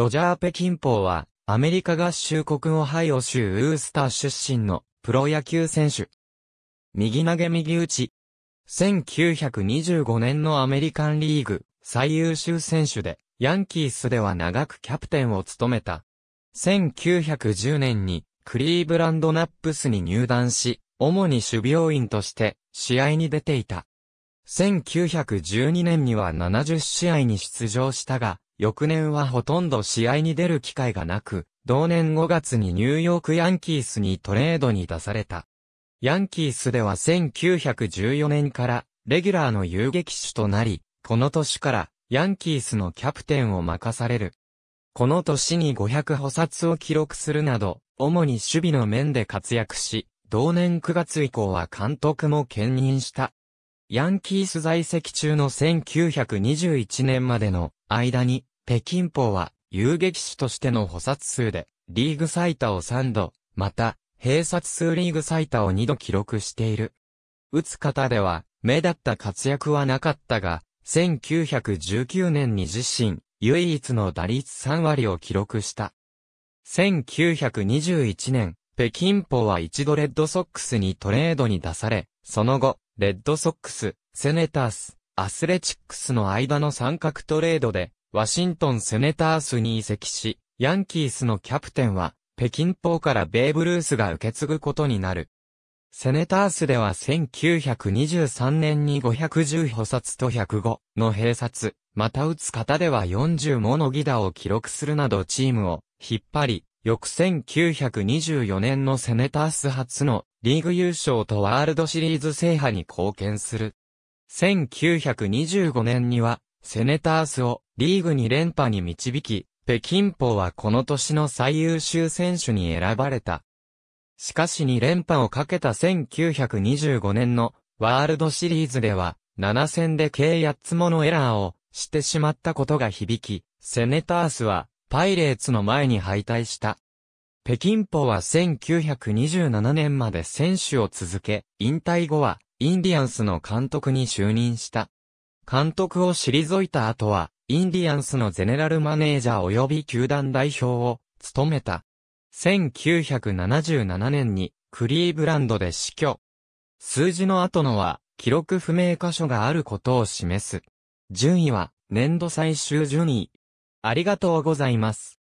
ロジャー・ンポーは、アメリカ合衆国オハイオ州ウースター出身のプロ野球選手。右投げ右打ち。1925年のアメリカンリーグ最優秀選手で、ヤンキースでは長くキャプテンを務めた。1910年にクリーブランドナップスに入団し、主に守備員として試合に出ていた。1912年には70試合に出場したが、翌年はほとんど試合に出る機会がなく、同年5月にニューヨークヤンキースにトレードに出された。ヤンキースでは1914年からレギュラーの遊撃手となり、この年からヤンキースのキャプテンを任される。この年に500補殺を記録するなど、主に守備の面で活躍し、同年9月以降は監督も兼任した。ヤンキース在籍中の1921年までの間に北京法は遊撃手としての補殺数で、リーグ最多を3度、また、併殺数リーグ最多を2度記録している。打つ方では、目立った活躍はなかったが、1919年に自身、唯一の打率3割を記録した。1921年、北京法は一度レッドソックスにトレードに出され、その後、レッドソックス、セネタース、アスレチックスの間の三角トレードで、ワシントンセネタースに移籍し、ヤンキースのキャプテンは、北京ーからベーブ・ルースが受け継ぐことになる。セネタースでは1923年に510補殺と105の併殺、また打つ方では40もの犠打を記録するなどチームを引っ張り、翌1924年のセネタース初のリーグ優勝とワールドシリーズ制覇に貢献する。1925年にはセネタースをリーグ2連覇に導き、北京ポはこの年の最優秀選手に選ばれた。しかし2連覇をかけた1925年のワールドシリーズでは、7戦で計8つものエラーをしてしまったことが響き、セネタースはパイレーツの前に敗退した。北京ポは1927年まで選手を続け、引退後はインディアンスの監督に就任した。監督を退いた後は、インディアンスのゼネラルマネージャー及び球団代表を務めた。1977年にクリーブランドで死去。数字の後のは記録不明箇所があることを示す。順位は年度最終順位。ありがとうございます。